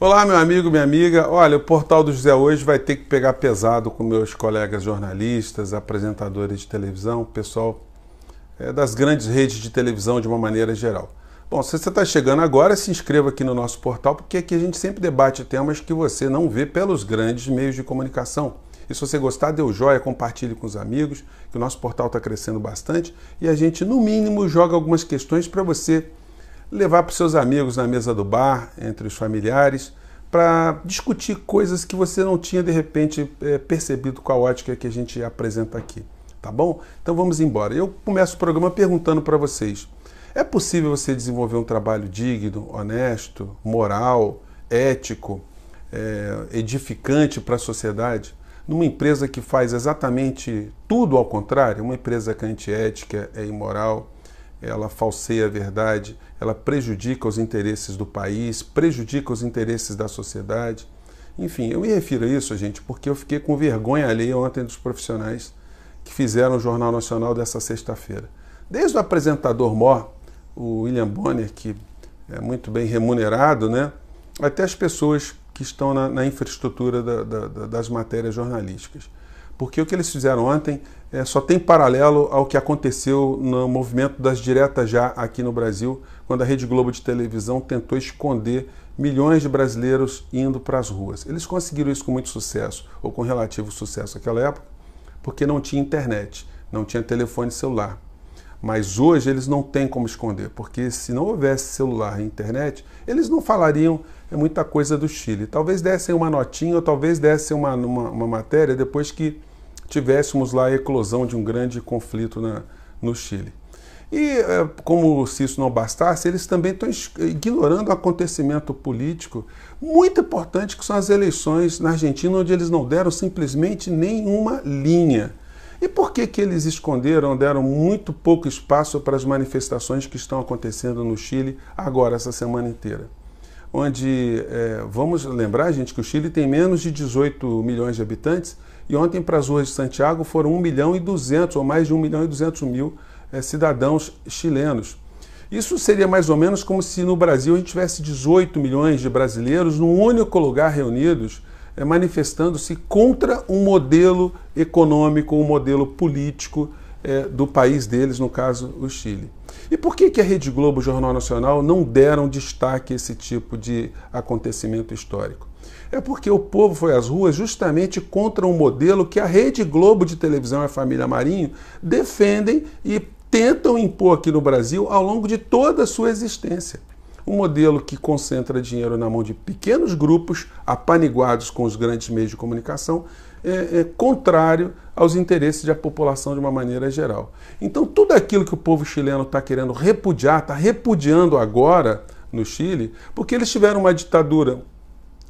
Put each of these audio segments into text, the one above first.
Olá, meu amigo, minha amiga. Olha, o Portal do José hoje vai ter que pegar pesado com meus colegas jornalistas, apresentadores de televisão, pessoal é, das grandes redes de televisão de uma maneira geral. Bom, se você está chegando agora, se inscreva aqui no nosso portal, porque aqui a gente sempre debate temas que você não vê pelos grandes meios de comunicação. E se você gostar, dê o joia, compartilhe com os amigos, que o nosso portal está crescendo bastante e a gente, no mínimo, joga algumas questões para você levar para seus amigos na mesa do bar, entre os familiares, para discutir coisas que você não tinha de repente eh, percebido com a ótica que a gente apresenta aqui, tá bom? Então vamos embora. Eu começo o programa perguntando para vocês: é possível você desenvolver um trabalho digno, honesto, moral, ético, é, edificante para a sociedade? Numa empresa que faz exatamente tudo ao contrário, uma empresa que é antiética, é imoral, ela falseia a verdade, ela prejudica os interesses do país, prejudica os interesses da sociedade. Enfim, eu me refiro a isso, gente, porque eu fiquei com vergonha alheia ontem dos profissionais que fizeram o Jornal Nacional dessa sexta-feira. Desde o apresentador mor, o William Bonner, que é muito bem remunerado, né? até as pessoas que estão na, na infraestrutura da, da, das matérias jornalísticas porque o que eles fizeram ontem é, só tem paralelo ao que aconteceu no movimento das diretas já aqui no Brasil, quando a Rede Globo de televisão tentou esconder milhões de brasileiros indo para as ruas. Eles conseguiram isso com muito sucesso, ou com relativo sucesso naquela época, porque não tinha internet, não tinha telefone celular. Mas hoje eles não têm como esconder, porque se não houvesse celular e internet, eles não falariam é, muita coisa do Chile. Talvez dessem uma notinha, ou talvez dessem uma, uma, uma matéria depois que tivéssemos lá a eclosão de um grande conflito na, no Chile. E é, como se isso não bastasse, eles também estão ignorando o acontecimento político muito importante que são as eleições na Argentina, onde eles não deram simplesmente nenhuma linha. E por que, que eles esconderam, deram muito pouco espaço para as manifestações que estão acontecendo no Chile agora, essa semana inteira? onde é, vamos lembrar, gente, que o Chile tem menos de 18 milhões de habitantes e ontem para as ruas de Santiago foram 1 milhão e 200 ou mais de 1 milhão e 200 mil é, cidadãos chilenos. Isso seria mais ou menos como se no Brasil a gente tivesse 18 milhões de brasileiros num único lugar reunidos, é, manifestando-se contra um modelo econômico, um modelo político é, do país deles, no caso o Chile. E por que, que a Rede Globo e o Jornal Nacional não deram destaque a esse tipo de acontecimento histórico? É porque o povo foi às ruas justamente contra um modelo que a Rede Globo de televisão e a família Marinho defendem e tentam impor aqui no Brasil ao longo de toda a sua existência. Um modelo que concentra dinheiro na mão de pequenos grupos, apaniguados com os grandes meios de comunicação, é, é, contrário aos interesses da população de uma maneira geral. Então, tudo aquilo que o povo chileno está querendo repudiar, está repudiando agora no Chile, porque eles tiveram uma ditadura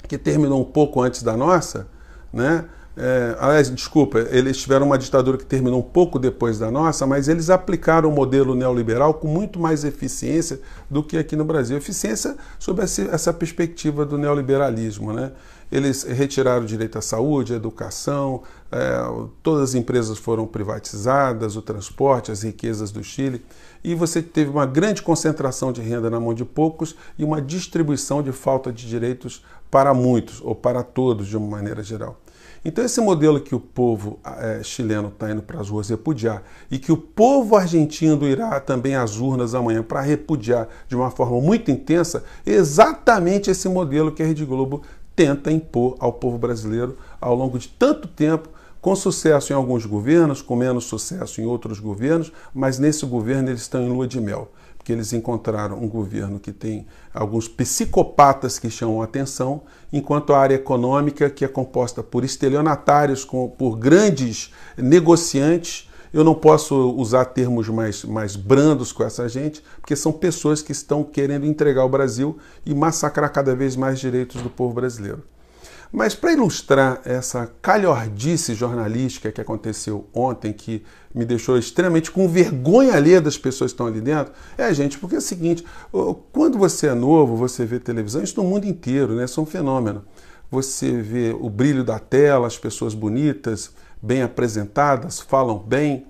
que terminou um pouco antes da nossa, né? É, aliás, desculpa, eles tiveram uma ditadura que terminou um pouco depois da nossa, mas eles aplicaram o modelo neoliberal com muito mais eficiência do que aqui no Brasil. Eficiência sob essa perspectiva do neoliberalismo, né? eles retiraram o direito à saúde, à educação, é, todas as empresas foram privatizadas, o transporte, as riquezas do Chile, e você teve uma grande concentração de renda na mão de poucos e uma distribuição de falta de direitos para muitos, ou para todos, de uma maneira geral. Então, esse modelo que o povo é, chileno está indo para as ruas repudiar e que o povo argentino irá também às urnas amanhã para repudiar de uma forma muito intensa, é exatamente esse modelo que a Rede Globo tenta impor ao povo brasileiro ao longo de tanto tempo, com sucesso em alguns governos, com menos sucesso em outros governos, mas nesse governo eles estão em lua de mel, porque eles encontraram um governo que tem alguns psicopatas que chamam atenção, enquanto a área econômica, que é composta por estelionatários, por grandes negociantes, eu não posso usar termos mais, mais brandos com essa gente, porque são pessoas que estão querendo entregar o Brasil e massacrar cada vez mais direitos do povo brasileiro. Mas para ilustrar essa calhordice jornalística que aconteceu ontem, que me deixou extremamente com vergonha alheia das pessoas que estão ali dentro, é, gente, porque é o seguinte: quando você é novo, você vê televisão, isso no mundo inteiro, né? Isso é um fenômeno. Você vê o brilho da tela, as pessoas bonitas, bem apresentadas, falam bem,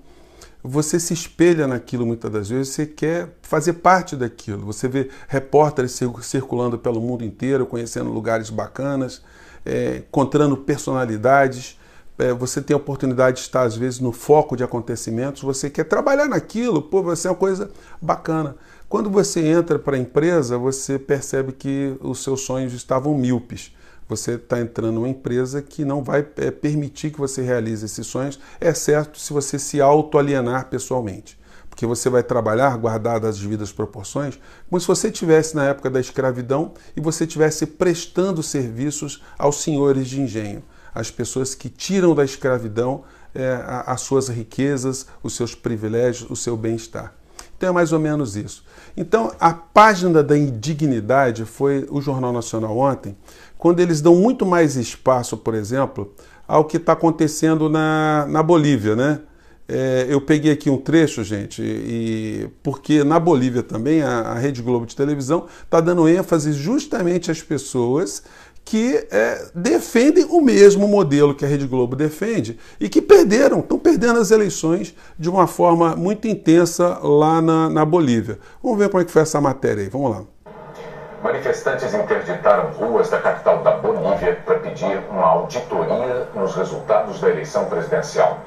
você se espelha naquilo muitas das vezes, você quer fazer parte daquilo. Você vê repórteres circulando pelo mundo inteiro, conhecendo lugares bacanas, é, encontrando personalidades. É, você tem a oportunidade de estar, às vezes, no foco de acontecimentos, você quer trabalhar naquilo, pô, você é uma coisa bacana. Quando você entra para a empresa, você percebe que os seus sonhos estavam míopes você está entrando numa empresa que não vai é, permitir que você realize esses sonhos, exceto é se você se autoalienar pessoalmente. Porque você vai trabalhar, guardado as devidas proporções, como se você tivesse na época da escravidão e você tivesse prestando serviços aos senhores de engenho, às pessoas que tiram da escravidão é, as suas riquezas, os seus privilégios, o seu bem-estar. Então é mais ou menos isso. Então a página da indignidade foi o Jornal Nacional ontem, quando eles dão muito mais espaço, por exemplo, ao que está acontecendo na, na Bolívia, né? É, eu peguei aqui um trecho, gente, e porque na Bolívia também a, a Rede Globo de televisão está dando ênfase justamente às pessoas que é, defendem o mesmo modelo que a Rede Globo defende e que perderam, estão perdendo as eleições de uma forma muito intensa lá na, na Bolívia. Vamos ver como é que foi essa matéria aí, vamos lá. Manifestantes interditaram ruas da capital da Bolívia para pedir uma auditoria nos resultados da eleição presidencial.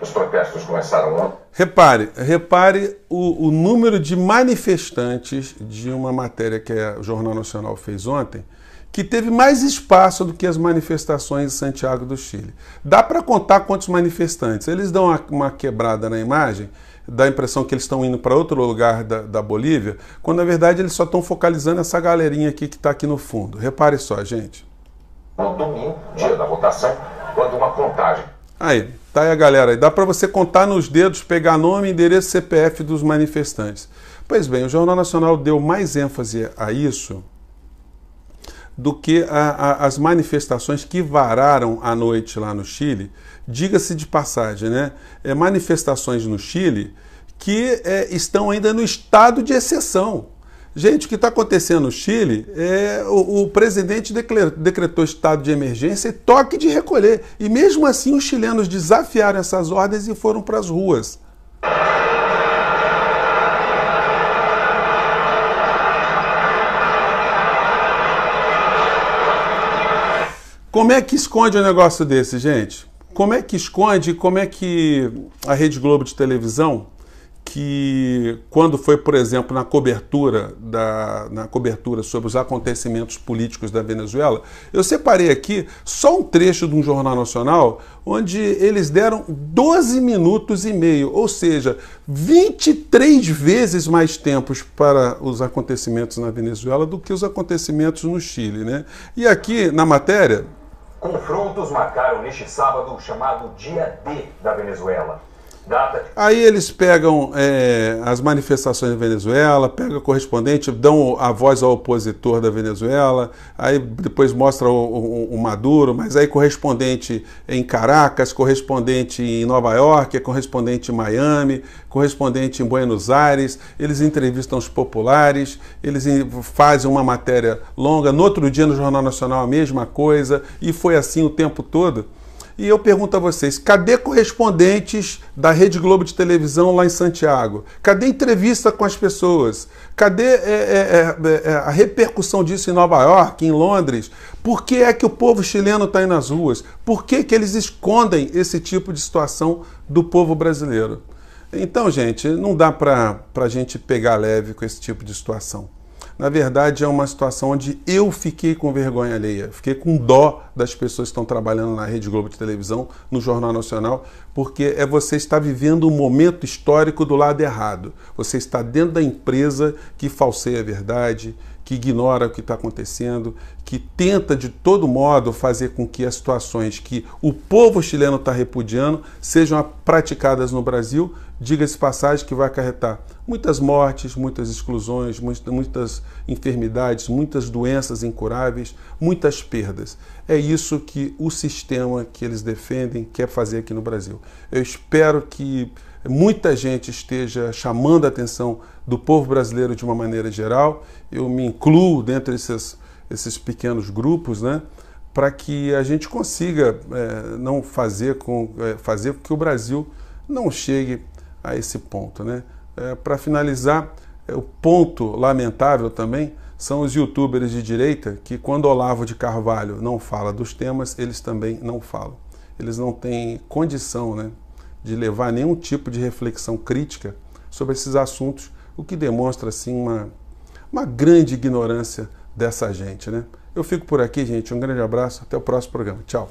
Os protestos começaram ontem. Repare, repare o, o número de manifestantes de uma matéria que o Jornal Nacional fez ontem que teve mais espaço do que as manifestações em Santiago do Chile. Dá para contar quantos manifestantes? Eles dão uma, quebrada na imagem, dá a impressão que eles estão indo para outro lugar da, da, Bolívia, quando na verdade eles só estão focalizando essa galerinha aqui que está aqui no fundo. Repare só, gente. No domingo, dia da votação, quando uma contagem. Aí, tá aí a galera. Dá para você contar nos dedos, pegar nome, endereço, CPF dos manifestantes. Pois bem, o Jornal Nacional deu mais ênfase a isso do que a, a, as manifestações que vararam à noite lá no Chile. Diga-se de passagem, né? É, manifestações no Chile que é, estão ainda no estado de exceção. Gente, o que está acontecendo no Chile é o, o presidente decretou estado de emergência e toque de recolher. E mesmo assim, os chilenos desafiaram essas ordens e foram para as ruas. Como é que esconde um negócio desse, gente? Como é que esconde, como é que a Rede Globo de televisão, que quando foi, por exemplo, na cobertura, da, na cobertura sobre os acontecimentos políticos da Venezuela, eu separei aqui só um trecho de um jornal nacional onde eles deram 12 minutos e meio, ou seja, 23 vezes mais tempos para os acontecimentos na Venezuela do que os acontecimentos no Chile. Né? E aqui na matéria, Confrontos marcaram neste sábado o chamado Dia D da Venezuela. Aí eles pegam é, as manifestações da Venezuela, pegam o correspondente, dão a voz ao opositor da Venezuela, aí depois mostra o, o, o Maduro, mas aí correspondente em Caracas, correspondente em Nova York, correspondente em Miami, correspondente em Buenos Aires, eles entrevistam os populares, eles fazem uma matéria longa, no outro dia no Jornal Nacional a mesma coisa, e foi assim o tempo todo. E eu pergunto a vocês: cadê correspondentes da Rede Globo de televisão lá em Santiago? Cadê entrevista com as pessoas? Cadê é, é, é, é a repercussão disso em Nova York, em Londres? Por que é que o povo chileno está aí nas ruas? Por que, que eles escondem esse tipo de situação do povo brasileiro? Então, gente, não dá para a gente pegar leve com esse tipo de situação na verdade é uma situação onde eu fiquei com vergonha alheia, fiquei com dó das pessoas que estão trabalhando na Rede Globo de televisão, no Jornal Nacional, porque é você está vivendo um momento histórico do lado errado. Você está dentro da empresa que falseia a verdade, que ignora o que está acontecendo, que tenta de todo modo fazer com que as situações que o povo chileno está repudiando sejam praticadas no Brasil, diga-se passagem que vai acarretar Muitas mortes, muitas exclusões, muitas enfermidades, muitas doenças incuráveis, muitas perdas. É isso que o sistema que eles defendem quer fazer aqui no Brasil. Eu espero que muita gente esteja chamando a atenção do povo brasileiro de uma maneira geral. Eu me incluo dentro desses esses pequenos grupos, né? para que a gente consiga é, não fazer com é, fazer com que o Brasil não chegue a esse ponto, né? é, para finalizar, é, o ponto lamentável também são os youtubers de direita que, quando Olavo de Carvalho não fala dos temas, eles também não falam. Eles não têm condição né, de levar nenhum tipo de reflexão crítica sobre esses assuntos, o que demonstra assim uma, uma grande ignorância dessa gente. Né? Eu fico por aqui, gente. Um grande abraço. Até o próximo programa. Tchau.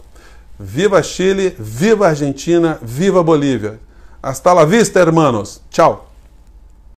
Viva Chile, viva Argentina, viva Bolívia. Hasta la vista, hermanos. Tchau.